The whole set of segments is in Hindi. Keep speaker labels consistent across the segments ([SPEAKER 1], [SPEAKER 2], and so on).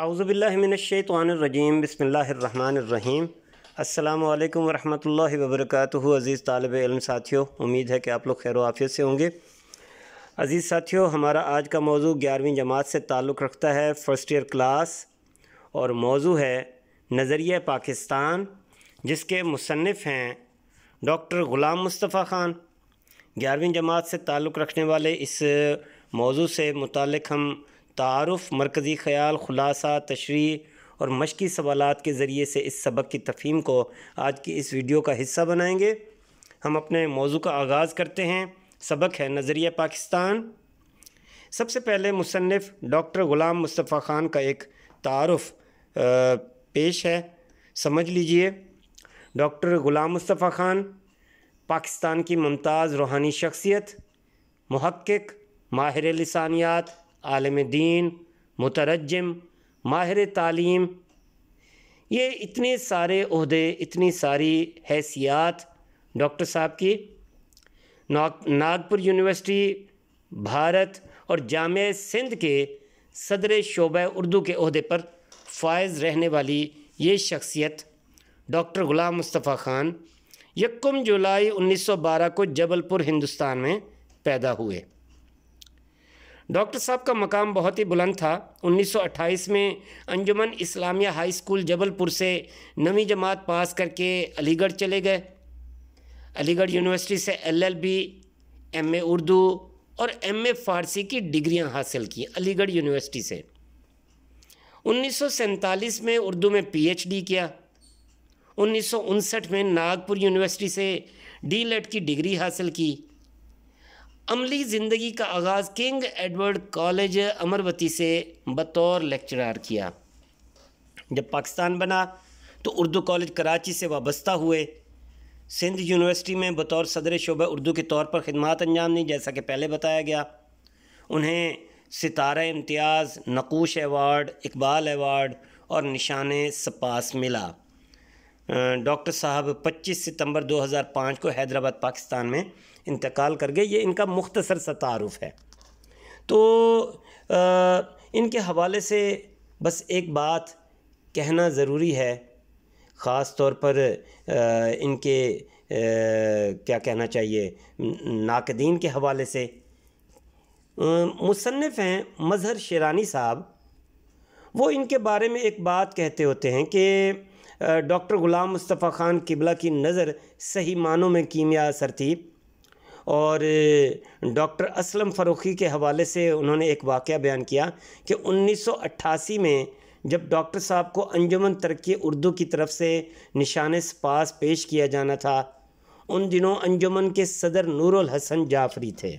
[SPEAKER 1] आउज़बिल्लिमिनशैतवानरजीम बसमीम अल्लाम वरम् वबरक अज़ीज़ तालब इलम साथियों उम्मीद है कि आप लोग खैर आफियत से होंगे अज़ीज़ साथियों हमारा आज का मौजू ग्यारहवीं जमात से ताल्लुक़ रखता है फ़र्स्ट ईयर क्लास और मौजू है नज़रिया पाकिस्तान जिसके मुसनफ़ हैं डॉक्टर ग़ुलाम मुस्तफ़ा ख़ान ग्यारहवीं जमात से ताल्लुक़ रखने वाले इस मौजू से मुतल हम तारफ़ मरकज़ी ख़्याल ख़ुलासा तशरी और मशक़ी सवाल के ज़रिए से इस सबक की तफीम को आज की इस वीडियो का हिस्सा बनाएंगे हम अपने मौजू का आगाज़ करते हैं सबक है नज़रिया पाकिस्तान सबसे पहले मुसनफ़ डॉक्टर ग़ुलाम मुस्तफ़ा ख़ान का एक तारफ़ पेश है समझ लीजिए डॉक्टर ग़ुलाम मुस्तफ़ा ख़ान पाकिस्तान की मुमताज़ रूहानी शख्सियत महक्क माहिर लसानियात आलम दीन मुतरजम माहिर तालीम ये इतने सारे अहदे इतनी सारी हैसियात डॉक्टर साहब की नागपुर यूनिवर्सिटी भारत और जाम सिंध के सदर शोब उर्दू के अहदे पर फायज़ रहने वाली ये शख्सियत डॉक्टर ग़ुलाम मुस्तफ़ा ख़ान यकम जुलाई 1912 को जबलपुर हिंदुस्तान में पैदा हुए डॉक्टर साहब का मकाम बहुत ही बुलंद था 1928 में अंजुमन इस्लामिया हाई स्कूल जबलपुर से नवी जमात पास करके अलीगढ़ चले गए अलीगढ़ यूनिवर्सिटी से एलएलबी, एमए उर्दू और एमए फ़ारसी की डिग्रियां हासिल की अलीगढ़ यूनिवर्सिटी से उन्नीस में उर्दू में पीएचडी किया उन्नीस में नागपुर यूनिवर्सिटी से डी की डिग्री हासिल की अमली ज़िंदगी का आगाज़ किंग एडवर्ड कॉलेज अमरवती से बतौर लेक्चरार किया जब पाकिस्तान बना तो उर्दू कॉलेज कराची से वाबस्ता हुए सिंध यूनिवर्सिटी में बतौर सदर शोबा उर्दू के तौर पर खदमात अंजाम दी जैसा कि पहले बताया गया उन्हें सितारा इम्तियाज़ नकूश एवार्ड इकबाल एवार्ड और निशान सपास मिला डॉक्टर साहब 25 सितंबर 2005 को हैदराबाद पाकिस्तान में इंतकाल कर गए ये इनका मुख्तसर सा है तो आ, इनके हवाले से बस एक बात कहना ज़रूरी है ख़ास तौर पर आ, इनके आ, क्या कहना चाहिए नाकदीन के हवाले से मुसनफ़ हैं मज़हर शेरानी साहब वो इनके बारे में एक बात कहते होते हैं कि डॉक्टर ग़ुलाम मुस्तफ़ा ख़ान किबला की नज़र सही मानों में कीमिया असर थी और डॉक्टर असलम फ़रूखी के हवाले से उन्होंने एक वाक़ बयान किया कि 1988 में जब डॉक्टर साहब को अंजुमन तरक्की उर्दू की तरफ से निशान पास पेश किया जाना था उन दिनों अंजुमन के सदर नूरुल हसन जाफरी थे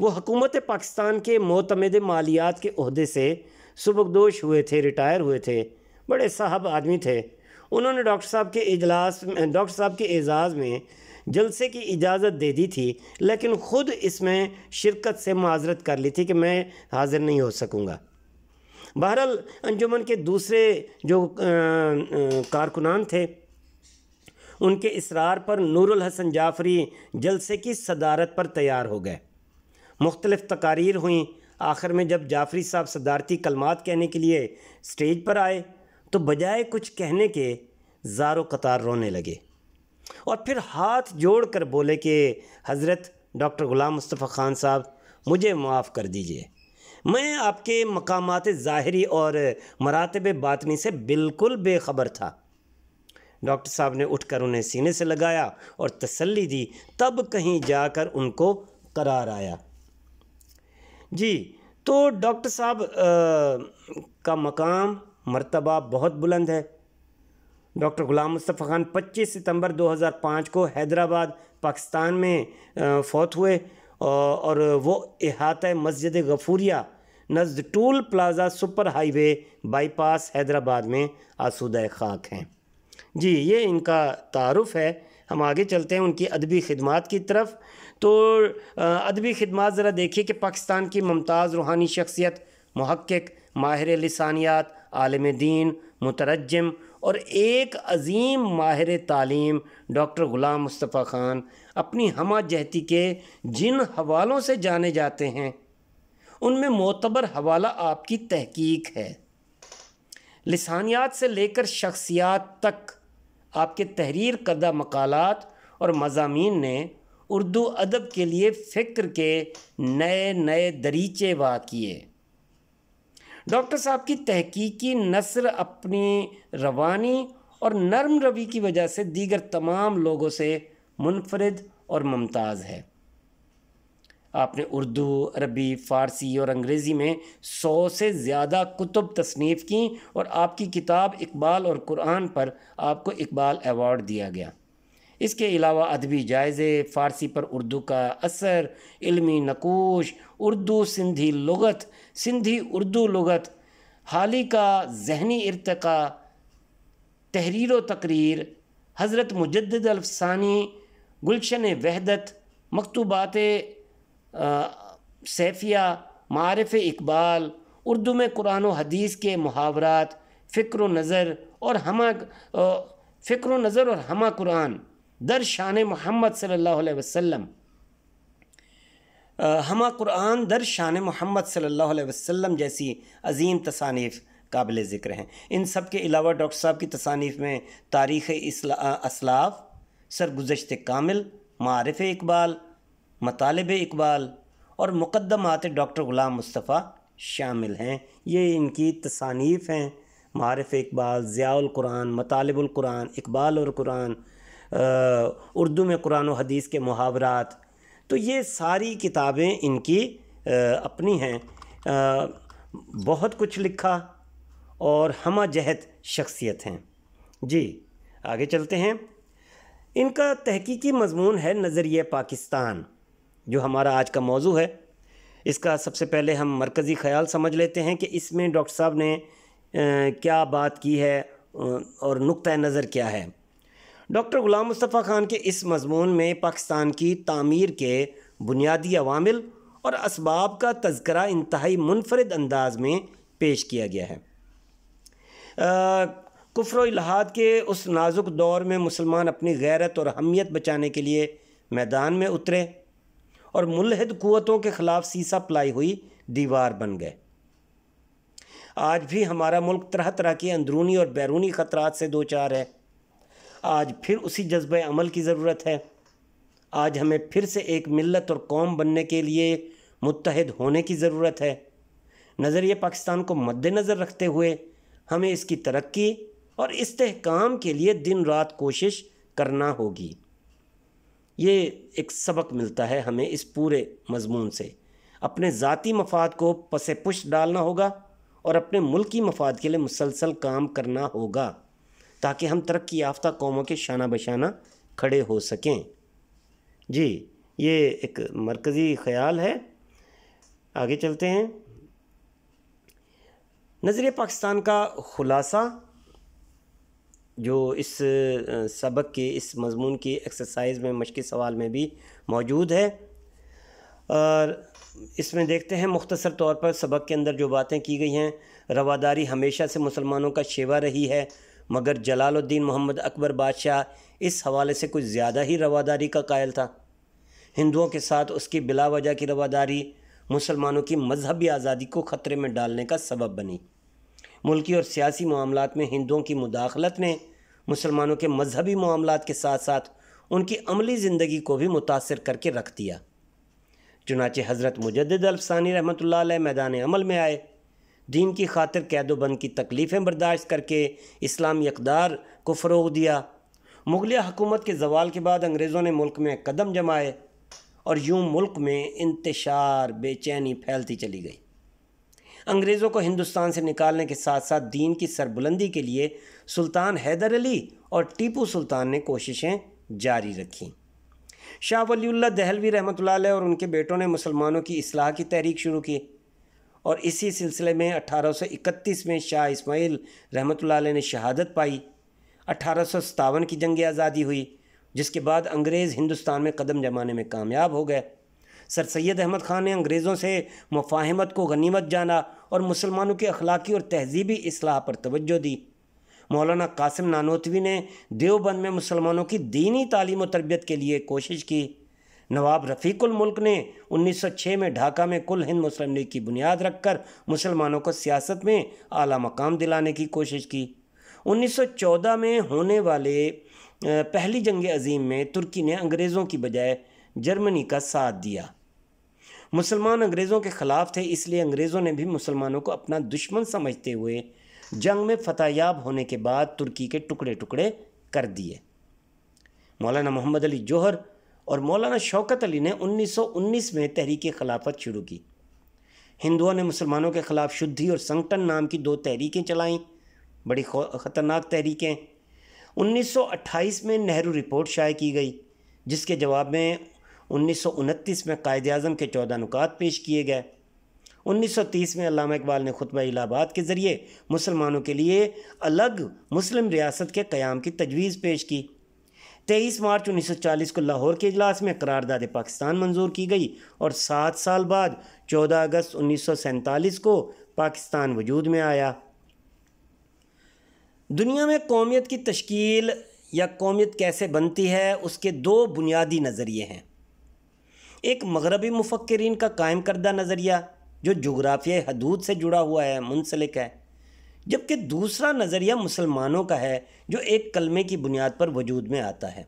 [SPEAKER 1] वो हकूमत पाकिस्तान के मोतमद मालियात के अहदे से सुबकदोश हुए थे रिटायर हुए थे बड़े साहब आदमी थे उन्होंने डॉक्टर साहब के अजलास डॉक्टर साहब के एजाज़ में जलसे की इजाज़त दे दी थी लेकिन ख़ुद इसमें शिरकत से माजरत कर ली थी कि मैं हाज़िर नहीं हो सकूँगा बहरहाल अंजुमन के दूसरे जो कारकुनान थे उनके इसरार पर नूरुल हसन जाफरी जलसे की सदारत पर तैयार हो गए मुख्तलिफ़ तकारीर हुई आखिर में जब जाफरी साहब सदारती कलमात कहने के लिए स्टेज पर आए तो बजाय कुछ कहने के ज़ारो कतार रोने लगे और फिर हाथ जोड़ कर बोले कि हज़रत डॉक्टर ग़ुलाम मुस्तफ़ा ख़ान साहब मुझे माफ़ कर दीजिए मैं आपके मकाम ज़ाहरी और मरातब बातनी से बिल्कुल बेखबर था डॉक्टर साहब ने उठकर उन्हें सीने से लगाया और तसल्ली दी तब कहीं जाकर उनको करार आया जी तो डॉक्टर साहब का मकाम मरतबा बहुत बुलंद है डॉक्टर गुलाम मुस्तफ़ा खान 25 सितंबर 2005 को हैदराबाद पाकिस्तान में फौत हुए और वो अहात मस्जिद गफूरिया नज़द toll plaza super highway bypass Hyderabad में आसूद खाक हैं जी ये इनका तारफ़ है हम आगे चलते हैं उनकी अदबी खदमात की तरफ तो अदबी खदमात ज़रा देखिए कि पाकिस्तान की ममताज़ रूहानी शख्सियत महक्क़ माहिर लसानियात आलम दीन मुतरजम और एक अजीम माहिर तालीम डॉक्टर ग़ुलाम मुस्तफ़ा ख़ान अपनी हम जहती के जिन हवालों से जाने जाते हैं उनमें मोतबर हवाला आपकी तहकीक है लसानियात से लेकर शख्सियात तक आपके तहरीर करदा मकालत और मजामी ने उर्दू अदब के लिए फ़िक्र के नए नए दरीचे वा किए डॉक्टर साहब की तहकीकी नसर अपनी रवानी और नर्म रवि की वजह से दीगर तमाम लोगों से मुनफरद और मुमताज़ है आपने उर्दू अरबी फ़ारसी और अंग्रेज़ी में सौ से ज़्यादा कुतुब तसनीफ़ की और आपकी किताब इकबाल और कुरान पर आपको इकबाल एवॉर्ड दिया गया इसके अलावा अदबी जायज़े फ़ारसी पर उर्दू का असर इल्मी नकोश उर्दू सिंधी लगत सिंधी उर्दू लगत हाली का जहनी इरतका तहरीर व तकरीर हज़रत मुजदानी गुलशन वहदत मकतूबात सैफिया मारफ़ इकबाल उर्दू में कुरान हदीस के मुहावरात फ़िक्र नज़र और हम फ़िक्र नज़र और हम कुरान दर शान मोहम्मद सल्ला वसम हमा कुरान दर शान मोहम्मद सल्लल्लाहु अलैहि वसल्लम जैसी अजीम तसानीफ़ काबिल ज़िक्र हैं इन सब के अलावा डॉक्टर साहब की तसानीफ़ में तारीख़ असलाफ सरगुजशत कामिल मारफ़ इकबाल मतालब इकबाल और मुकदमात डॉक्टर ग़ुलाम मुस्तफ़ा शामिल हैं ये इनकी तसानीफ़ हैं मारफ़ इकबाल ज़ियाल्कुरान मतालबुल्कुरान इकबाल और कुरान उर्दू में कुरान हदीस के मुहावरात तो ये सारी किताबें इनकी अपनी हैं बहुत कुछ लिखा और हम जहत शख्सियत हैं जी आगे चलते हैं इनका तहकीकी मजमून है नज़रिया पाकिस्तान जो हमारा आज का मौजू है इसका सबसे पहले हम मरकज़ी ख्याल समझ लेते हैं कि इसमें डॉक्टर साहब ने क्या बात की है और नुक़ नज़र क्या है डॉक्टर ग़ुलाम मुस्तफ़ा ख़ान के इस मजमून में पाकिस्तान की तमीर के बुनियादी अवामिल और इसबाब का तस्करा इंतहाई मुनफरद अंदाज में पेश किया गया है कुफर इलाहाद के उस नाजुक दौर में मुसलमान अपनी गैरत और अहमियत बचाने के लिए मैदान में उतरे और मुलहद क़वतों के ख़िलाफ़ सीसा पलाई हुई दीवार बन गए आज भी हमारा मुल्क तरह तरह के अंदरूनी और बैरूनी ख़तरा से दो चार है आज फिर उसी जज्ब अमल की ज़रूरत है आज हमें फिर से एक मिलत और कौम बनने के लिए मुतहद होने की ज़रूरत है नज़रिए पाकिस्तान को मद्दनज़र रखते हुए हमें इसकी तरक्की और इसकाम के लिए दिन रात कोशिश करना होगी ये एक सबक मिलता है हमें इस पूरे मजमून से अपने ज़ाती मफाद को पसे पुश डालना होगा और अपने मुल्क की मफाद के लिए मुसलसल काम करना होगा ताकि हम तरक्की याफ्ता कौमों के शाना बशाना खड़े हो सकें जी ये एक मरकज़ी ख़याल है आगे चलते हैं नज़र पाकिस्तान का ख़ुलासा जो इस सबक के इस मज़मून की एक्सरसाइज में मशक़ सवाल में भी मौजूद है और इसमें देखते हैं मुख्तर तौर पर सबक के अंदर जो बातें की गई हैं रवादारी हमेशा से मुसलमानों का शेवा रही है मगर जलालुद्दीन मोहम्मद अकबर बादशाह इस हवाले से कुछ ज़्यादा ही रवादारी का कायल था हिंदुओं के साथ उसकी बिलावजह की रवादारी मुसलमानों की मजहबी आज़ादी को ख़तरे में डालने का सबब बनी मुल्की और सियासी मामलों में हिंदुओं की मुदाखलत ने मुसलमानों के मजहबी मामलों के साथ साथ उनकी अमली ज़िंदगी को भी मुतासर करके रख दिया चुनाचे हज़रत मुजद अलफसानी रहमत मैदान अमल में आए दीन की खातिर कैदोबंद की तकलीफ़ें बर्दाश्त करके इस्लामी अकदार को फ़रोग दिया मुगलिया हुकूमत के जवाल के बाद अंग्रेज़ों ने मुल्क में कदम जमाए और यूँ मुल्क में इंतशार बेचैनी फैलती चली गई अंग्रेज़ों को हिंदुस्तान से निकालने के साथ साथ दीन की सरबुलंदी के लिए सुल्तान हैदर अली और टीपू सुल्तान ने कोशिशें जारी रखीं शाह वली दहलवी रहमत और उनके बेटों ने मुसलमानों की असलाह की तहरीक शुरू की और इसी सिलसिले में 1831 में शाह इस्माइल रहमत ने शहादत पाई अठारह की जंग आज़ादी हुई जिसके बाद अंग्रेज़ हिंदुस्तान में कदम जमाने में कामयाब हो गए सर सैद अहमद ख़ान ने अंग्रेज़ों से मुफाहमत को गनीमत जाना और मुसलमानों के अखलाकी और तहजीबी असलाह पर तोज्जो दी मौलाना कासिम नानोतवी ने देवबंद में मुसलमानों की दीनी तालीम और तरबियत के लिए कोशिश की नवाब रफ़ीकुल मुल्क ने 1906 में ढाका में कुल हिंद मुस्लिम लीग की बुनियाद रखकर मुसलमानों को सियासत में आला मकाम दिलाने की कोशिश की 1914 में होने वाले पहली जंग अजीम में तुर्की ने अंग्रेज़ों की बजाय जर्मनी का साथ दिया मुसलमान अंग्रेज़ों के ख़िलाफ़ थे इसलिए अंग्रेज़ों ने भी मुसलमानों को अपना दुश्मन समझते हुए जंग में याब होने के बाद तुर्की के टुकड़े टुकड़े कर दिए मौलाना मोहम्मद अली जौहर और मौलाना शौकत अली ने 1919 में तहरीक खिलाफत शुरू की हिंदुओं ने मुसलमानों के ख़िलाफ़ शुद्धि और संगठन नाम की दो तहरीकें चलाईं बड़ी ख़तरनाक तहरीकें 1928 में नेहरू रिपोर्ट शाये की गई जिसके जवाब में उन्नीस में कायद अजम के चौदह नुकात पेश किए गए 1930 में अलामा इकबाल ने खुतबा इलाहाबाद के ज़रिए मुसलमानों के लिए अलग मुस्लिम रियासत के क़्याम की तजवीज़ पेश की तेईस मार्च 1940 को लाहौर के इजलास में करारदाद पाकिस्तान मंजूर की गई और सात साल बाद 14 अगस्त उन्नीस को पाकिस्तान वजूद में आया दुनिया में कौमियत की तश्कील या कौमियत कैसे बनती है उसके दो बुनियादी नज़रिए हैं एक मगरबी मुफक्रीन का कायम करदा नज़रिया जो जुग्राफिया हदूद से जुड़ा हुआ है मुंसलिक है जबकि दूसरा नज़रिया मुसलमानों का है जो एक कलमे की बुनियाद पर वजूद में आता है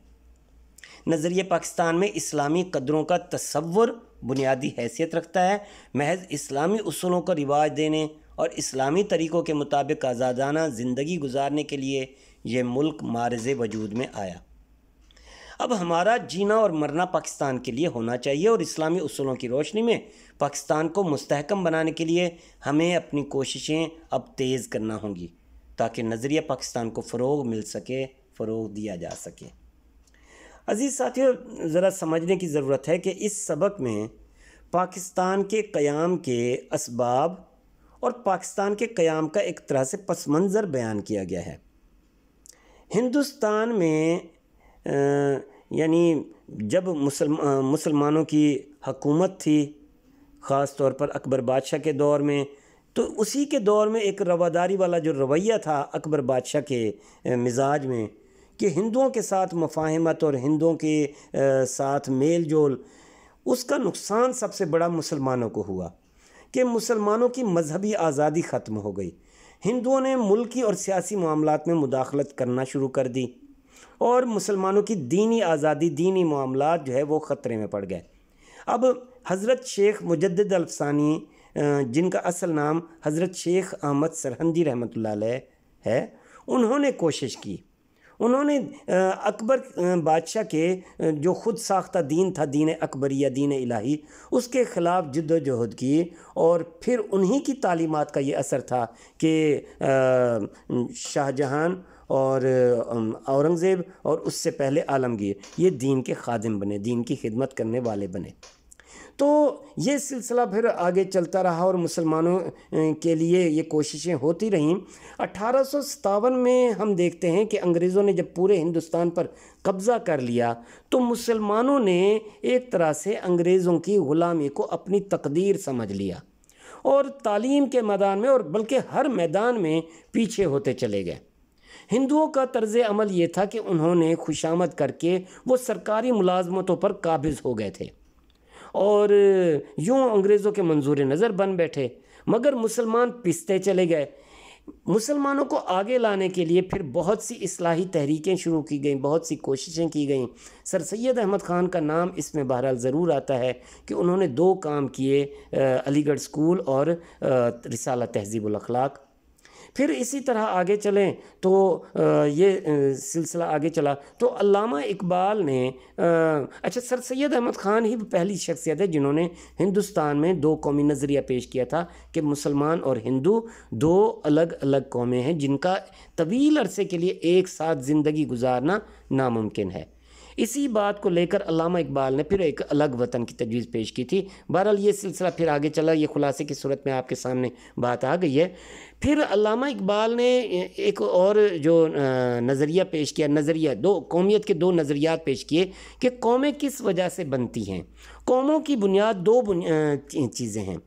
[SPEAKER 1] नज़रिए पाकिस्तान में इस्लामी कदरों का तस्वुर बुनियादी हैसियत रखता है महज इस्लामी असूलों को रिवाज देने और इस्लामी तरीक़ों के मुताबिक आज़ादाना ज़िंदगी गुजारने के लिए ये मुल्क मारज वजूद में आया अब हमारा जीना और मरना पाकिस्तान के लिए होना चाहिए और इस्लामी असूलों की रोशनी में पाकिस्तान को मस्तकम बनाने के लिए हमें अपनी कोशिशें अब तेज़ करना होंगी ताकि नज़रिया पाकिस्तान को फ़रोग मिल सके फ़रोग दिया जा सके अज़ीज़ साथियों ज़रा समझने की ज़रूरत है कि इस सबक में पाकिस्तान के क़याम के इसबाब और पाकिस्तान के क़याम का एक तरह से पस मंज़र बयान किया गया है हिंदुस्तान में यानी जब मुसलमान मुसलमानों की हकूमत थी ख़ास तौर पर अकबर बादशाह के दौर में तो उसी के दौर में एक रवादारी वाला जो रवैया था अकबर बादशाह के मिजाज में कि हिंदुओं के साथ मफाहमत और हिंदुओं के साथ मेल जोल उसका नुकसान सबसे बड़ा मुसलमानों को हुआ कि मुसलमानों की मजहबी आज़ादी ख़त्म हो गई हिंदुओं ने मुल्की और सियासी मामलों में मुदाखलत करना शुरू कर दी और मुसलमानों की दीनी आज़ादी दीनी मामला जो है वो ख़तरे में पड़ गए अब हज़रत शेख मुजद अलफसानी जिनका असल नाम हज़रत शेख अहमद सरहंदी रहमत है उन्होंने कोशिश की उन्होंने अकबर बादशाह के जो खुद साख्ता दीन था दीन अकबरिया दीन इलाही उसके ख़िलाफ़ जद्दोजहद की और फिर उन्हीं की तालीमत का ये असर था कि शाहजहान और औरंगज़ेब और उससे पहले आलमगीर ये दीन के खादिम बने दीन की खिदमत करने वाले बने तो ये सिलसिला फिर आगे चलता रहा और मुसलमानों के लिए ये कोशिशें होती रहीं अठारह में हम देखते हैं कि अंग्रेज़ों ने जब पूरे हिंदुस्तान पर कब्ज़ा कर लिया तो मुसलमानों ने एक तरह से अंग्रेज़ों की ग़ुलामी को अपनी तकदीर समझ लिया और तालीम के मैदान में और बल्कि हर मैदान में पीछे होते चले गए हिंदुओं का तर्ज अमल ये था कि उन्होंने खुशामद करके वो सरकारी मुलाजमतों पर काबिज हो गए थे और यूँ अंग्रेज़ों के मंजूर नज़र बन बैठे मगर मुसलमान पिसते चले गए मुसलमानों को आगे लाने के लिए फिर बहुत सी असलाही तहरीकें शुरू की गईं बहुत सी कोशिशें की गईं सर सैद अहमद ख़ान का नाम इसमें बहरहाल ज़रूर आता है कि उन्होंने दो काम किए अलीगढ़ स्कूल और रिसाला तहजीबुल अखलाक फिर इसी तरह आगे चलें तो ये सिलसिला आगे चला तो अल्लामा इकबाल ने अच्छा सर सैद अहमद ख़ान ही पहली शख्सियत है जिन्होंने हिंदुस्तान में दो कौमी नज़रिया पेश किया था कि मुसलमान और हिंदू दो अलग अलग कौमें हैं जिनका तवील अरसे के लिए एक साथ ज़िंदगी गुजारना नामुमकिन है इसी बात को लेकर अलामा इकबाल ने फिर एक अलग वतन की तजवीज़ पेश की थी बहरहाल ये सिलसिला फिर आगे चला ये खुलासे की सूरत में आपके सामने बात आ गई है फिर अलामा इकबाल ने एक और जो नज़रिया पेश किया नज़रिया दो कौमियत के दो नज़रियात पेश किए कि कौमें किस वजह से बनती हैं कौमों की बुनियाद दो चीज़ें हैं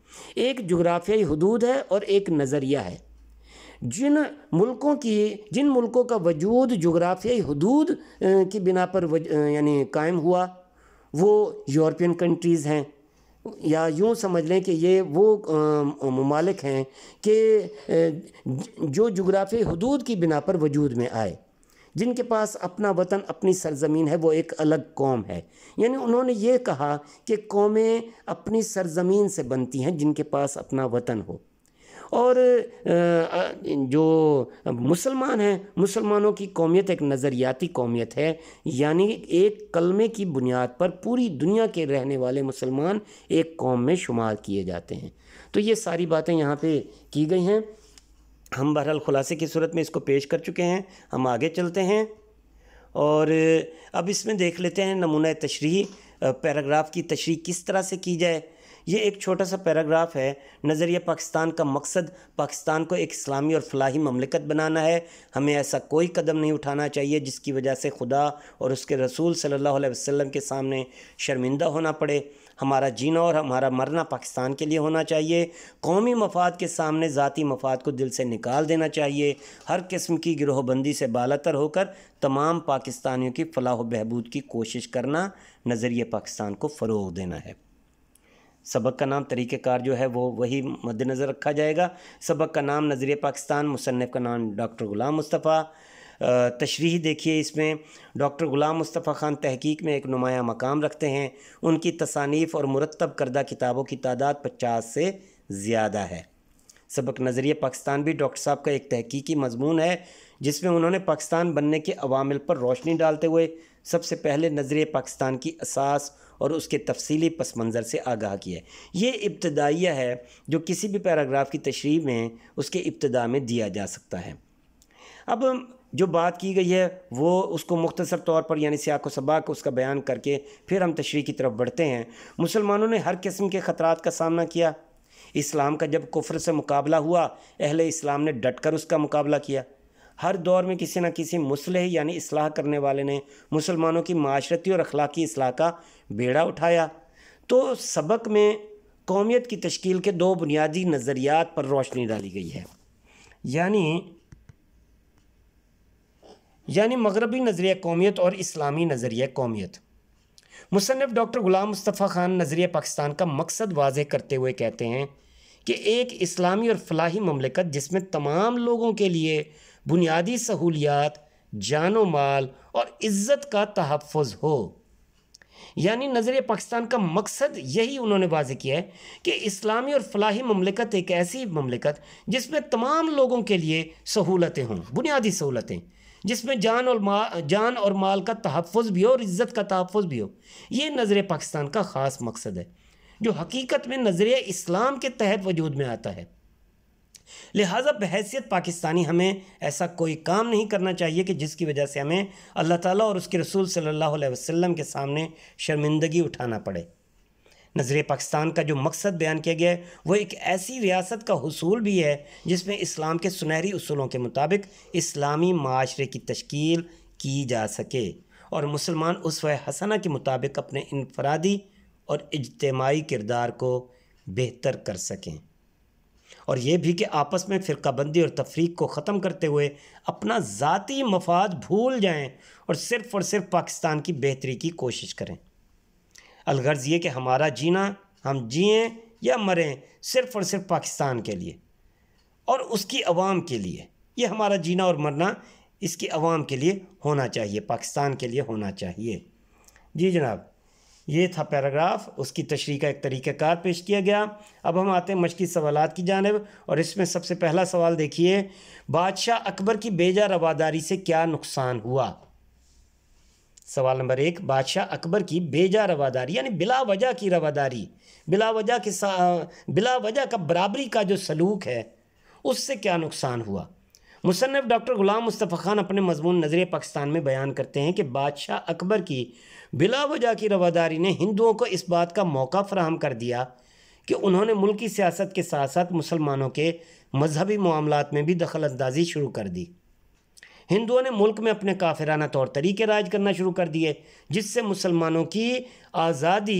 [SPEAKER 1] एक जगराफियाई हदूद है और एक नज़रिया है जिन मुल्कों की जिन मुल्कों का वजूद जोग्राफियाई हदूद की बिना पर यानी कायम हुआ वो यूरोपियन कंट्रीज़ हैं या यूँ समझ लें कि ये वो ममालिक हैं कि जो जोग्राफी हदूद की बिना पर वजूद में आए जिनके पास अपना वतन अपनी सरजमीन है वो एक अलग कौम है यानी उन्होंने ये कहा कि कौमें अपनी सरजमीन से बनती हैं जिनके पास अपना वतन हो और जो मुसलमान हैं मुसलमानों की कौमियत एक नज़रियाती कौमियत है यानी एक कलमे की बुनियाद पर पूरी दुनिया के रहने वाले मुसलमान एक कौम में शुमार किए जाते हैं तो ये सारी बातें यहाँ पे की गई हैं हम बहरहाल ख़ुलासे की सूरत में इसको पेश कर चुके हैं हम आगे चलते हैं और अब इसमें देख लेते हैं नमूना तशरी पैराग्राफ की तशरी किस तरह से की जाए ये एक छोटा सा पैराग्राफ है नज़रिया पाकिस्तान का मकसद पाकिस्तान को एक इस्लामी और फलाही ममलिकत बनाना है हमें ऐसा कोई कदम नहीं उठाना चाहिए जिसकी वजह से खुदा और उसके रसूल सल्लल्लाहु अलैहि वसल्लम के सामने शर्मिंदा होना पड़े हमारा जीना और हमारा मरना पाकिस्तान के लिए होना चाहिए कौमी मफाद के सामने ज़ाती मफाद को दिल से निकाल देना चाहिए हर किस्म की गिरोहबंदी से बालतर होकर तमाम पाकिस्तानियों की फलाह बहबूद की कोशिश करना नज़रिए पाकिस्तान को फ़रोग देना है सबक का नाम तरीक़ार जो है वो वही मद्दनज़र रखा जाएगा सबक का नाम नज़र पाकिस्तान मुसनफ़ का नाम डॉक्टर ग़ुलाम मुस्तफ़ा तशरी देखिए इसमें डॉक्टर ग़ुलाम मुस्तफ़ा ख़ान तहकीक में एक नुमाया मकाम रखते हैं उनकी तसानीफ़ और मुरतब करदा किताबों की तादाद पचास से ज़्यादा है सबक नज़र पाकिस्तान भी डॉक्टर साहब का एक तहकीकी मजमून है जिसमें उन्होंने पाकिस्तान बनने के अवामिल पर रोशनी डालते हुए सबसे पहले नज़र पाकिस्तान की असास और उसके तफसली पस मंज़र से आगाह किया है ये इब्तदाइया है जो किसी भी पैराग्राफ की तशरी में उसके इब्तदा में दिया जा सकता है अब जो बात की गई है वो उसको मुख्तसर तौर पर यानी सियाक व सबाक उसका बयान करके फिर हम तशरी की तरफ बढ़ते हैं मुसलमानों ने हर किस्म के ख़तरात का सामना किया इस्लाम का जब कुफर से मुकाबला हुआ अहल इस्लाम ने डट कर उसका मुकाबला किया हर दौर में किसी न किसी मुसलह यानी इसलाह करने वाले ने मुसलमानों की माशरती और अखलाकी असलाह का बेड़ा उठाया तो सबक में कौमियत की तश्ील के दो बुनियादी नज़रियात पर रोशनी डाली गई है यानी यानी मगरबी नज़रिया कौमियत और इस्लामी नज़रिया कौमियत मुसनफ़ डॉक्टर ग़ुलाम मुस्तफ़ा ख़ान नज़रिया पाकिस्तान का मकसद वाज करते हुए कहते हैं कि एक इस्लामी और फलाही ममलिकत जिसमें तमाम लोगों के लिए बुनियादी सहूलियात जानो माल और इज़्ज़त का तहफ़ हो यानी नज़र पाकिस्तान का मकसद यही उन्होंने वाज किया है कि इस्लामी और फलाही ममलिकत एक ऐसी ममलिकत जिसमें तमाम लोगों के लिए सहूलतें हों बुनियादी सहूलतें जिसमें जान और मा जान और माल का तहफ़ भी हो और इज़्ज़त का तहफ़ भी हो ये नज़र पाकिस्तान का ख़ास मकसद है जो हकीकत में नज़रिया इस्लाम के तहत वजूद में आता है लिहाजा बहसीत पाकिस्तानी हमें ऐसा कोई काम नहीं करना चाहिए कि जिसकी वजह से हमें अल्लाह ताला और उसके रसूल सल्लल्लाहु अलैहि वसल्लम के सामने शर्मिंदगी उठाना पड़े नज़र पाकिस्तान का जो मकसद बयान किया गया है वो एक ऐसी रियासत का हसूल भी है जिसमें इस्लाम के सुनहरी असूलों के मुताबिक इस्लामी माशरे की तश्कील की जा सके और मुसलमान उस हसना के मुताबिक अपने इनफरादी और इजतमाही किरदार को बेहतर कर सकें और ये भी कि आपस में फ़िरकाबंदी और तफरीक को ख़त्म करते हुए अपना ज़ाती मफाद भूल जाएँ और सिर्फ़ और सिर्फ पाकिस्तान की बेहतरी की कोशिश करें अलगर्ज़ ये कि हमारा जीना हम जिएँ या मरें सिर्फ़ और सिर्फ पाकिस्तान के लिए और उसकी आवाम के लिए ये हमारा जीना और मरना इसकी आवाम के लिए होना चाहिए पाकिस्तान के लिए होना चाहिए जी जनाब ये था पैराग्राफ उसकी तशरी का एक तरीक़ाकार पेश किया गया अब हम आते हैं मशक़ी सवाल की जानब और इसमें सबसे पहला सवाल देखिए बादशाह अकबर की बेजा रवादारी से क्या नुकसान हुआ सवाल नंबर एक बादशाह अकबर की बेजा रवादारी यानी बिला वजह की रवादारी बिला वजह के बिला वजह का बराबरी का जो सलूक है उससे क्या नुकसान हुआ मुसनफ़ डॉक्टर ग़ुलाम मुस्तफ़ा ख़ान अपने मजमून नज़र पाकिस्तान में बयान करते हैं कि बादशाह अकबर की बिला वजह की रवादारी ने हिंदुओं को इस बात का मौका फ्राहम कर दिया कि उन्होंने मुल्क सियासत के साथ साथ मुसलमानों के मजहबी मामलों में भी दखल अंदाजी शुरू कर दी हिंदुओं ने मुल्क में अपने काफिराना तौर तरीके राज करना शुरू कर दिए जिससे मुसलमानों की आज़ादी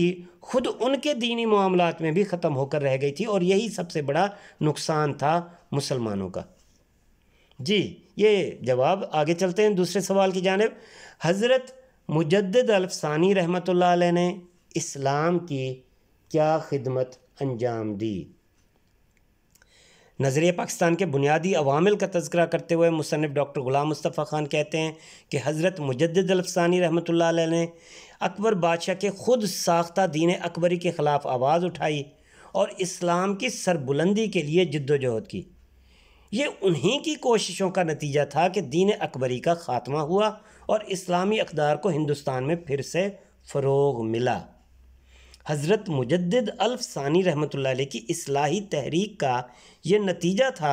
[SPEAKER 1] खुद उनके दीनी मामलों में भी ख़त्म होकर रह गई थी और यही सबसे बड़ा नुकसान था मुसलमानों का जी ये जवाब आगे चलते हैं दूसरे सवाल की जानब हज़रत मुजद अलफसानी रहमत ने इस्लाम की क्या खिदमत अंजाम दी नज़र पाकिस्तान के बुनियादी अवामिल का तस्करा करते हुए मुसनफ़ डॉक्टर ग़ुलाम मुस्तफ़ा ख़ान कहते हैं कि हज़रत मुजद अलफसानी रहमत ने अकबर बादशाह के ख़ुद साख्ता दीन अकबरी के ख़िलाफ़ आवाज़ उठाई और इस्लाम की सरबुलंदी के लिए जद्दोजहद की ये उन्हीं की कोशिशों का नतीजा था कि दीन अकबरी का ख़ात्मा हुआ और इस्लामी अकदार को हिंदुस्तान में फिर से फ़रोग मिला हज़रत मुजद अल्फानी रहमत रहमत की इस्लाही तहरीक का ये नतीजा था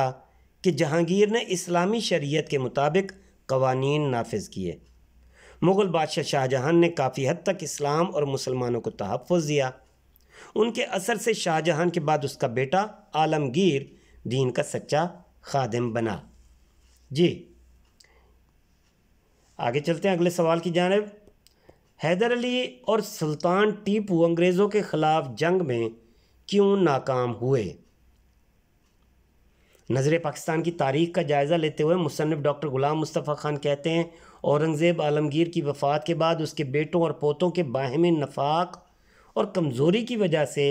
[SPEAKER 1] कि जहांगीर ने इस्लामी शरीयत के मुताबिक कवानीन नाफिज किए मुग़ल बादशाह शाहजहां ने काफ़ी हद तक इस्लाम और मुसलमानों को तहफ़ दिया उनके असर से शाहजहां के बाद उसका बेटा आलमगीर दीन का सच्चा खादम बना जी आगे चलते हैं अगले सवाल की जानब हैदर अली और सुल्तान टीपू अंग्रेज़ों के ख़िलाफ़ जंग में क्यों नाकाम हुए नज़र पाकिस्तान की तारीख का जायज़ा लेते हुए मुसनफ़ डॉक्टर ग़ुलाम मुस्तफ़ा ख़ान कहते हैं औरंगज़ेब आलमगीर की वफ़ात के बाद उसके बेटों और पोतों के बाहमी नफाक और कमज़ोरी की वजह से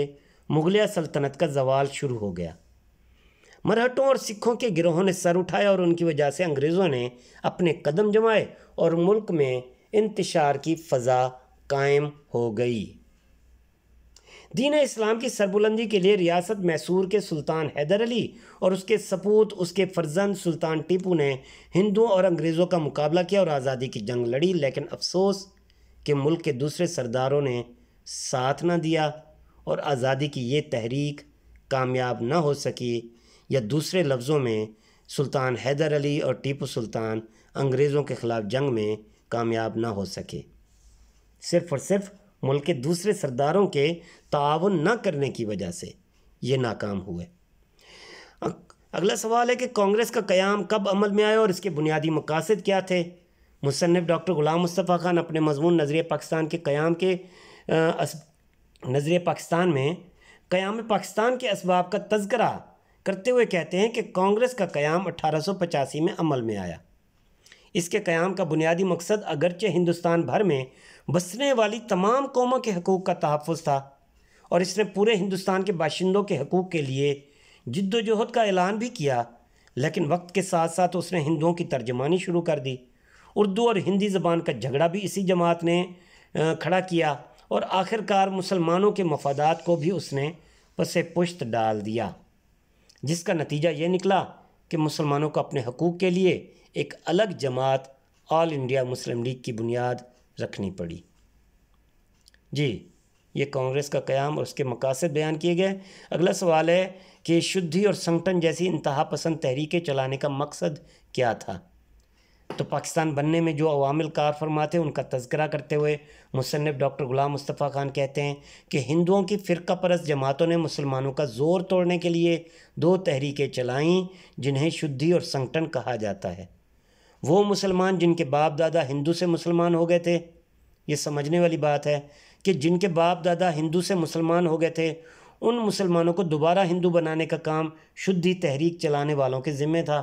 [SPEAKER 1] मुग़लिया सल्तनत का जवाल शुरू हो गया मराठों और सिखों के गिरोहों ने सर उठाया और उनकी वजह से अंग्रेज़ों ने अपने कदम जमाए और मुल्क में इंतशार की फ़जा कायम हो गई दीन इस्लाम की सरबुलंदी के लिए रियासत मैसूर के सुल्तान हैदर अली और उसके सपूत उसके फर्जंद सुल्तान टीपू ने हिंदुओं और अंग्रेज़ों का मुकाबला किया और आज़ादी की जंग लड़ी लेकिन अफसोस कि मुल्क के दूसरे सरदारों ने साथ ना दिया और आज़ादी की ये तहरीक कामयाब ना हो सकी या दूसरे लफ्ज़ों में सुल्तान हैदर अली और टीपू सुल्तान अंग्रेज़ों के ख़िलाफ़ जंग में कामयाब ना हो सके सिर्फ़ और सिर्फ मुल्क के दूसरे सरदारों के ताउन न करने की वजह से ये नाकाम हुए अगला सवाल है कि कांग्रेस का क़्याम कब अमल में आया और इसके बुनियादी मकासद क्या थे मुसनफ़ डॉक्टर ग़ुला मुस्तफ़ा ख़ान अपने मजमून नजर पाकिस्तान के क़्याम के नज़र पाकिस्तान में क़्याम पाकिस्तान के इसबाब का तस्करा करते हुए कहते हैं कि कांग्रेस का क़्याम अट्ठारह में अमल में आया इसके क़्याम का बुनियादी मकसद अगरचे हिंदुस्तान भर में बसने वाली तमाम कौमों के हकूक़ का तहफ़ था और इसने पूरे हिंदुस्तान के बाशिंदों के हकूक़ के लिए जद्दोजहद का ऐलान भी किया लेकिन वक्त के साथ साथ उसने हिंदुओं की तर्जमानी शुरू कर दी उर्दू और हिंदी ज़बान का झगड़ा भी इसी जमात ने खड़ा किया और आखिरकार मुसलमानों के मफादात को भी उसने पसे पुश्त डाल दिया जिसका नतीजा ये निकला कि मुसलमानों को अपने हकूक़ के लिए एक अलग जमात ऑल इंडिया मुस्लिम लीग की बुनियाद रखनी पड़ी जी ये कांग्रेस का क्याम और उसके मकासद बयान किए गए अगला सवाल है कि शुद्धि और संगठन जैसी इंतहा पसंद तहरीकें चलाने का मकसद क्या था तो पाकिस्तान बनने में जो अवामिल कार फरमा थे उनका तस्करा करते हुए मुसनफ़ डॉक्टर गुलाम मुस्तफ़ा खान कहते हैं कि हिंदुओं की फ़िरका परस जमातों ने मुसलमानों का ज़ोर तोड़ने के लिए दो तहरीकें चलाईं जिन्हें शुद्धि और संगठन कहा जाता है वो मुसलमान जिनके बाप दादा हिंदू से मुसलमान हो गए थे ये समझने वाली बात है कि जिनके बाप दादा हिंदू से मुसलमान हो गए थे उन मुसलमानों को दोबारा हिंदू बनाने का काम शुद्धि तहरीक चलाने वालों के ज़िम्मे था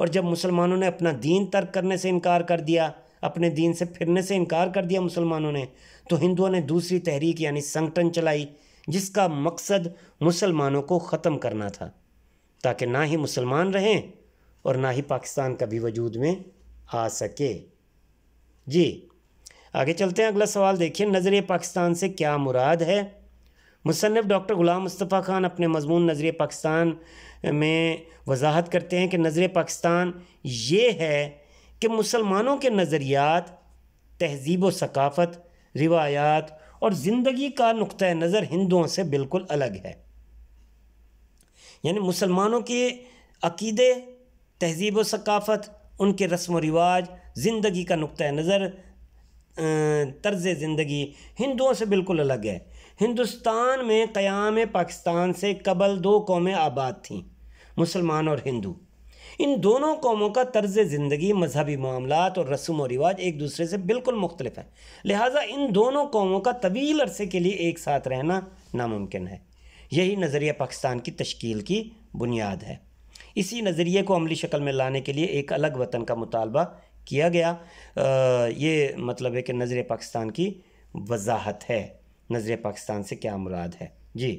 [SPEAKER 1] और जब मुसलमानों ने अपना दीन तर्क करने से इनकार कर दिया अपने दीन से फिरने से इनकार कर दिया मुसलमानों ने तो हिंदुओं ने दूसरी तहरीक यानी संगठन चलाई जिसका मकसद मुसलमानों को ख़त्म करना था ताकि ना ही मुसलमान रहें और ना ही पाकिस्तान कभी वजूद में आ सके जी आगे चलते हैं अगला सवाल देखिए नज़र पाकिस्तान से क्या मुराद है मुसनफ़ डॉक्टर ग़ुला मुस्तफ़ा ख़ान अपने मजमून नज़र पाकिस्तान में वजाहत करते हैं कि नज़र पाकिस्तान ये है कि मुसलमानों के नज़रियात तहजीब वकाफ़त रिवायात और ज़िंदगी का नुक़ नज़र हिंदुओं से बिल्कुल अलग है यानी मुसलमानों के अकीदे तहजीब वक़ाफ़त उनके रस्म व रिवाज ज़िंदगी का नुक़ नज़र तर्ज़ ज़िंदगी हिंदुओं से बिल्कुल अलग है हिंदुस्तान में क़याम पाकिस्तान से कबल दो कौमें आबाद थीं मुसलमान और हिंदू इन दोनों कौमों का तर्ज ज़िंदगी मजहबी मामला और रस्म और रिवाज एक दूसरे से बिल्कुल मुख्तलिफ है लिहाजा इन दोनों कौमों का तवील अरसे के लिए एक साथ रहना नामुमकिन है यही नज़रिया पाकिस्तान की तश्कील की बुनियाद है इसी नज़रिए को अमली शक्ल में लाने के लिए एक अलग वतन का मुतालबा किया गया आ, ये मतलब है कि नज़र पाकिस्तान की वजाहत है नज़र पाकिस्तान से क्या मुराद है जी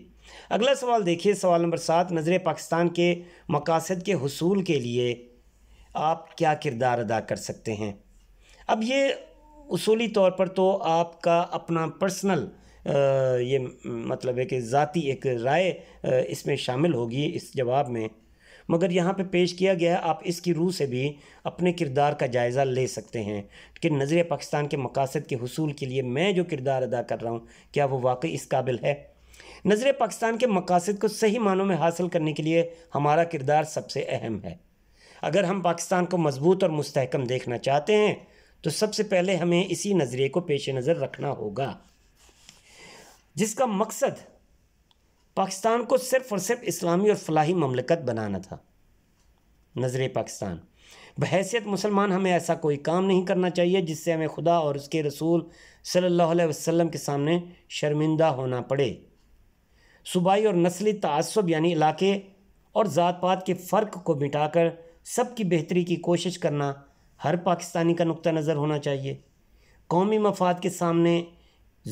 [SPEAKER 1] अगला सवाल देखिए सवाल नंबर सात नज़र पाकिस्तान के मकासद के हसूल के लिए आप क्या किरदार अदा कर सकते हैं अब ये उसूली तौर पर तो आपका अपना पर्सनल ये मतलब है कि ज़ाती एक राय इसमें शामिल होगी इस जवाब में मगर यहाँ पे पेश किया गया है आप इसकी रूह से भी अपने किरदार का जायज़ा ले सकते हैं कि नज़र पाकिस्तान के मकासद के हसूल के लिए मैं जो किरदार अदा कर रहा हूँ क्या वो वाकई इस काबिल है नज़र पाकिस्तान के मकासद को सही मानों में हासिल करने के लिए हमारा किरदार सबसे अहम है अगर हम पाकिस्तान को मजबूत और मस्तकम देखना चाहते हैं तो सबसे पहले हमें इसी नज़रिए को पेश नज़र रखना होगा जिसका मकसद पाकिस्तान को सिर्फ और सिर्फ इस्लामी और फलाही ममलकत बनाना था नज़र पाकिस्तान बहसीत मुसलमान हमें ऐसा कोई काम नहीं करना चाहिए जिससे हमें खुदा और उसके रसूल सल्लल्लाहु वसम के सामने शर्मिंदा होना पड़े सूबाई और नस्ली तसब यानी इलाके और ज़ात पात के फ़र्क को मिटाकर सबकी बेहतरी की कोशिश करना हर पाकिस्तानी का नुक़ नज़र होना चाहिए कौमी मफाद के सामने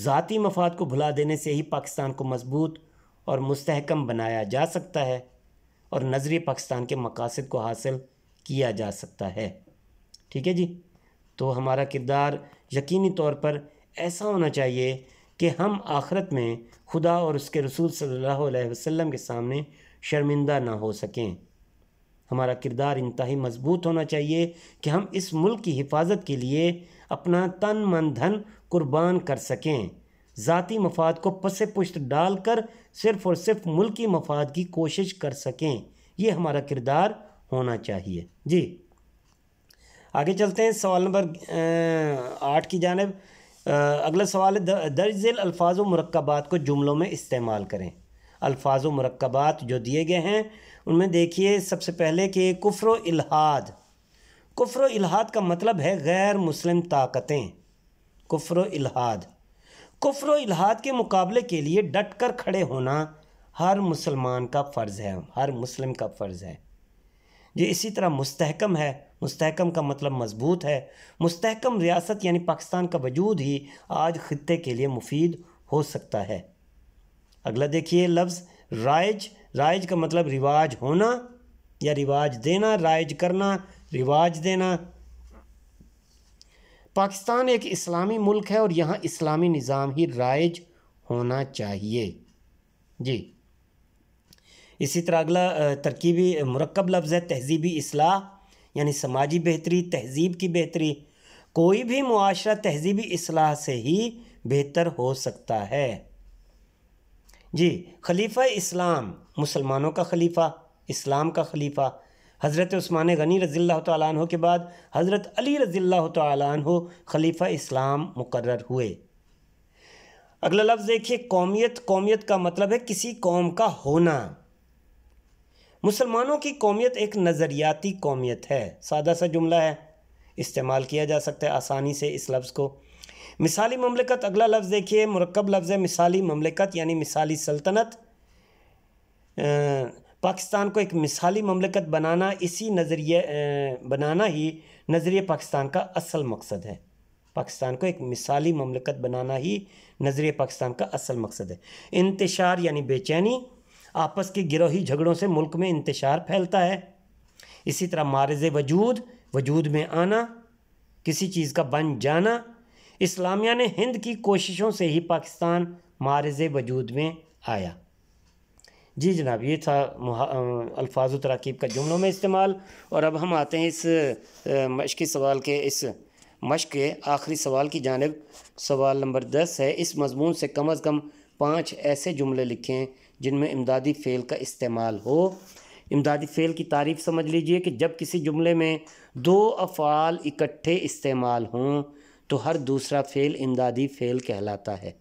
[SPEAKER 1] ज़ाती मफाद को भुला देने से ही पाकिस्तान को मजबूत और मस्तकम बनाया जा सकता है और नज़री पाकिस्तान के मकासद को हासिल किया जा सकता है ठीक है जी तो हमारा किरदार यकीनी तौर पर ऐसा होना चाहिए कि हम आखरत में खुदा और उसके रसूल सल्लल्लाहु अलैहि वसल्लम के सामने शर्मिंदा ना हो सकें हमारा किरदार इंतहा मजबूत होना चाहिए कि हम इस मुल्क की हिफाजत के लिए अपना तन मन धन कुर्बान कर सकें ज़ाती मफाद को पस पुश्त डाल कर सिर्फ़ और सिर्फ मुल्की मफाद की कोशिश कर सकें ये हमारा किरदार होना चाहिए जी आगे चलते हैं सवाल नंबर आठ की जानब अगला सवाल है झेल अल्फाज मरकबात को जुमलों में इस्तेमाल करें अल्फाज मरकबात जो दिए गए हैं उनमें देखिए सबसे पहले कि कुफर इलाहाद कुफर इलाहाद का मतलब है गैर मुस्लिम ताकतें कुफर इलाहाद कुफर इलाहाद के मुकाबले के लिए डट कर खड़े होना हर मुसलमान का फ़र्ज़ है हर मुस्लिम का फ़र्ज़ है ये इसी तरह मुस्तकम है मुस्तकम का मतलब मजबूत है मुस्तकम रियासत यानी पाकिस्तान का वजूद ही आज ख़त्े के लिए मुफीद हो सकता है अगला देखिए लफ्ज़ राइज राइज का मतलब रिवाज होना या रिवाज देना राइज करना रिवाज देना पाकिस्तान एक इस्लामी मुल्क है और यहाँ इस्लामी निज़ाम ही राइज होना चाहिए जी इसी तरह अगला तरकीबी मरकब लफ्ज़ है तहजीबी असलाह यानी समाजी बेहतरी तहजीब की बेहतरी कोई भी मुआरा तहजीबी असलाह से ही बेहतर हो सकता है जी खलीफा इस्लाम मुसलमानों का खलीफा इस्लाम का खलीफा हज़रत स्स्मान गनी रज़ील्ला तन के बाद हज़रत अली रज़ील्ला तन खलीफ़ा इस्लाम मुकर हुए अगला लफ्ज़ देखिए कौमियत कौमियत का मतलब है किसी कौम का होना मुसलमानों की कौमियत एक नज़रियाती कौमियत है सादा सा जुमला है इस्तेमाल किया जा सकता है आसानी से इस लफ्ज़ को मिसाली ममलिकत अगला लफ्ज़ देखिए मरकब लफ्ज़ है मिसाली ममलिकत यानी मिसाली सल्तनत पाकिस्तान को एक मिसाली ममलकत बनाना इसी नज़रिए बनाना ही नज़रिए पाकिस्तान का असल मकसद है पाकिस्तान को एक मिसाली ममलकत बनाना ही नज़रिए पाकिस्तान का असल मकसद है इंतशार यानी बेचैनी आपस के गिरोही झगड़ों से मुल्क में इंतशार फैलता है इसी तरह मारज वजूद वजूद में आना किसी चीज़ का बन जाना इस्लामिया ने हिंद की कोशिशों से ही पाकिस्तान मारज वजूद में आया जी जनाब ये था अल्फाज तरकीब का जुमलों में इस्तेमाल और अब हम आते हैं इस मशक सवाल के इस मशक के आखिरी सवाल की जानब सवाल नंबर दस है इस मजमून से कम अज़ कम पाँच ऐसे जुमले लिखें जिनमें इमदादी फ़ेल का इस्तेमाल हो इमदादी फ़ेल की तारीफ़ समझ लीजिए कि जब किसी जुमले में दो अफ़ाल इकट्ठे इस्तेमाल हों तो हर दूसरा फ़ेल इमदादी फ़ेल कहलाता है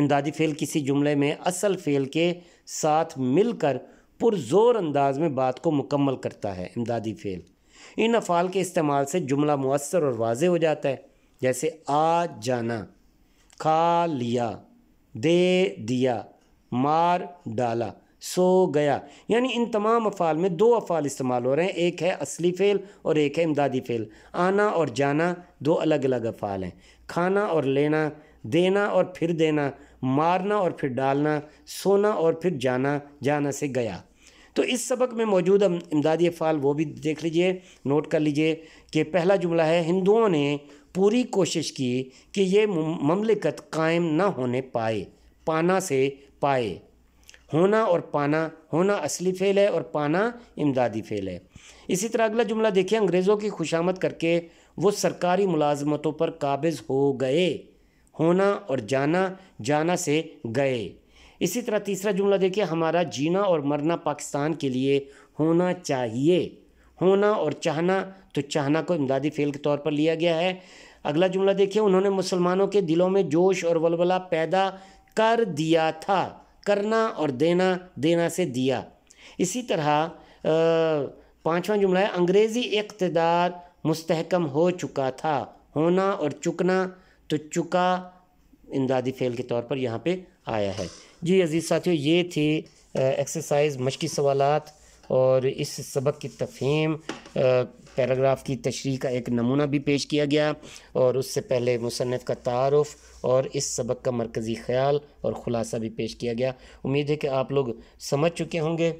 [SPEAKER 1] इमदादी फ़ेल किसी जुमले में असल फ़ेल के साथ मिलकर पुरजोर अंदाज में बात को मुकम्मल करता है इमदादी फ़ेल इन अफ़ाल के इस्तेमाल से जुमला मवसर और वाज हो जाता है जैसे आ जाना खा लिया दे दिया मार डाला सो गया यानी इन तमाम अफ़ाल में दो अफ़ाल इस्तेमाल हो रहे हैं एक है असली फ़ेल और एक है इमदादी फ़ेल आना और जाना दो अलग अलग अफ़ाल हैं खाना और लेना देना और फिर देना मारना और फिर डालना सोना और फिर जाना जाना से गया तो इस सबक में मौजूद इमदादी अफ़ाल वो भी देख लीजिए नोट कर लीजिए कि पहला जुमला है हिंदुओं ने पूरी कोशिश की कि ये ममलिकत कायम ना होने पाए पाना से पाए होना और पाना होना असली फ़ेल है और पाना इमदादी फ़ेल है इसी तरह अगला जुमला देखिए अंग्रेज़ों की खुशामद करके वो सरकारी मुलाजमतों पर काबिज़ हो गए होना और जाना जाना से गए इसी तरह तीसरा जुमला देखिए हमारा जीना और मरना पाकिस्तान के लिए होना चाहिए होना और चाहना तो चाहना को इमदादी फेल के तौर पर लिया गया है अगला जुमला देखिए उन्होंने मुसलमानों के दिलों में जोश और वलवला पैदा कर दिया था करना और देना देना से दिया इसी तरह पांचवा जुमला है अंग्रेज़ी इकतदार मुस्तकम हो चुका था होना और चुकना तो चुका इमदादी फ़ेल के तौर पर यहाँ पे आया है जी अज़ीज़ साथियों ये थी एक्सरसाइज मशक़ी सवालत और इस सबक की तफहीम पैराग्राफ की तशरी का एक नमूना भी पेश किया गया और उससे पहले मुसनफ़ का तारफ़ और इस सबक का मरकज़ी ख्याल और ख़ुलासा भी पेश किया गया उम्मीद है कि आप लोग समझ चुके होंगे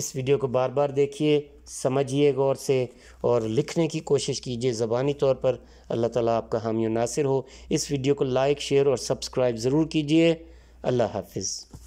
[SPEAKER 1] इस वीडियो को बार बार देखिए समझिए गौर से और लिखने की कोशिश कीजिए ज़बानी तौर पर अल्लाह ताला आपका हामी नासिर हो इस वीडियो को लाइक शेयर और सब्सक्राइब ज़रूर कीजिए अल्लाह हाफिज़